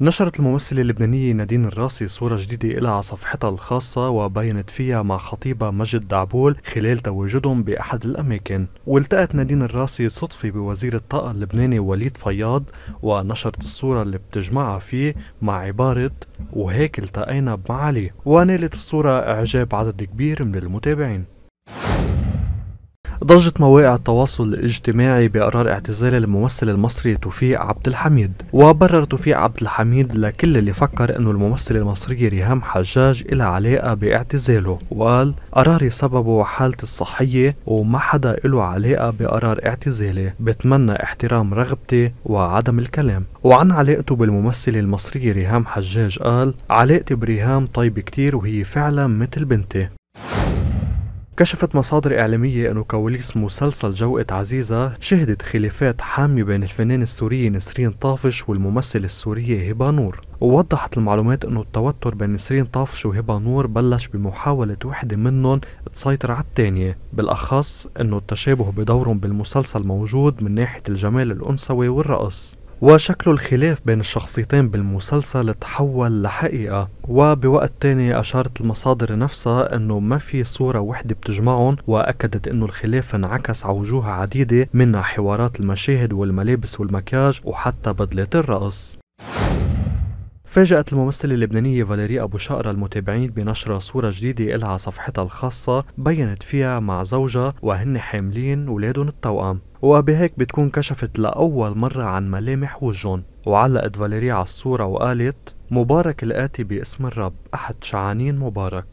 نشرت الممثلة اللبنانية نادين الراسي صورة جديدة إلى على صفحتها الخاصة وبينت فيها مع خطيبها مجد دعبول خلال تواجدهم بأحد الأماكن والتقت نادين الراسي صدفة بوزير الطاقة اللبناني وليد فياض ونشرت الصورة اللي بتجمعها فيه مع عبارة وهيك التقينا بمعالي ونالت الصورة إعجاب عدد كبير من المتابعين ضجت مواقع التواصل الاجتماعي بقرار اعتزال الممثل المصري توفيق عبد الحميد وبرر توفيق عبد الحميد لكل اللي فكر انه الممثل المصري ريهام حجاج إلى علاقة باعتزاله وقال قراري سببه حالتي الصحية وما حدا له علاقة بقرار اعتزالي بتمنى احترام رغبتي وعدم الكلام وعن علاقته بالممثلة المصرية ريهام حجاج قال علاقتي بريهام طيبة كتير وهي فعلا مثل بنتي كشفت مصادر إعلامية أن كواليس مسلسل جوقة عزيزة شهدت خلافات حامية بين الفنان السوري نسرين طافش والممثلة السورية هبة نور ووضحت المعلومات أنه التوتر بين نسرين طافش وهبة نور بلش بمحاولة وحدة منهم تسيطر على الثانية بالأخص أنه التشابه بدورهم بالمسلسل موجود من ناحية الجمال الأنثوي والرقص وشكل الخلاف بين الشخصيتين بالمسلسل تحول لحقيقة وبوقت تاني أشارت المصادر نفسها أنه ما في صورة وحدة بتجمعهم وأكدت أنه الخلاف انعكس على وجوه عديدة منها حوارات المشاهد والملابس والمكياج وحتى بدلة الرقص فاجأت الممثلة اللبنانية فاليري أبو شقرة المتابعين بنشر صورة جديدة إلها على صفحتها الخاصة بينت فيها مع زوجها وهن حاملين ولادهم التوأم وبهيك بتكون كشفت لأول مرة عن ملامح وجهن وعلقت فاليري على الصورة وقالت مبارك الآتي باسم الرب أحد شعانين مبارك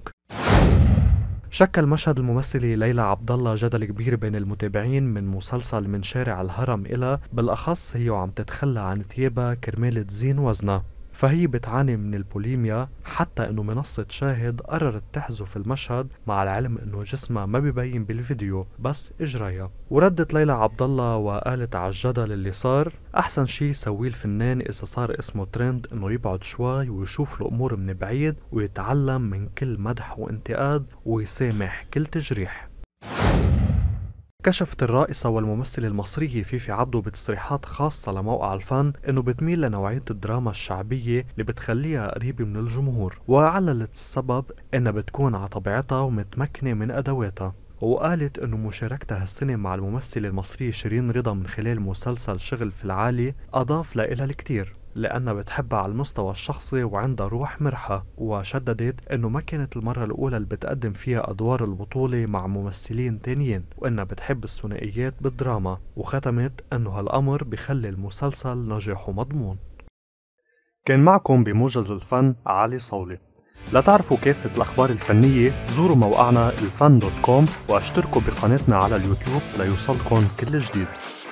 شكل مشهد الممثلة ليلى عبد الله جدل كبير بين المتابعين من مسلسل من شارع الهرم إلى بالأخص هي وعم تتخلى عن ثيابها كرمال تزين وزنها فهي بتعاني من البوليميا حتى انه منصة شاهد قررت تحذف المشهد مع العلم انه جسمها ما ببين بالفيديو بس اجريها وردت ليلى عبد الله وقالت على الجدل اللي صار احسن شي يسويه الفنان اذا صار اسمه ترند انه يبعد شوي ويشوف الامور من بعيد ويتعلم من كل مدح وانتقاد ويسامح كل تجريح كشفت الرائصة والممثل المصري فيفي عبدو بتصريحات خاصة لموقع الفن انه بتميل لنوعية الدراما الشعبية اللي بتخليها قريبة من الجمهور وعللت السبب انها بتكون على طبيعتها ومتمكنة من ادواتها وقالت انه مشاركتها السنة مع الممثلة المصرية شيرين رضا من خلال مسلسل شغل في العالي اضاف لها الكتير لأنها بتحبها على المستوى الشخصي وعندها روح مرحة وشددت أنه ما كانت المرة الأولى اللي بتقدم فيها أدوار البطولة مع ممثلين تانيين وأنها بتحب الثنائيات بالدراما وختمت أنه هالأمر بخلي المسلسل نجاحه ومضمون كان معكم بموجز الفن علي صولي لتعرفوا كافة الأخبار الفنية زوروا موقعنا الفن دوت كوم واشتركوا بقناتنا على اليوتيوب ليوصلكم كل جديد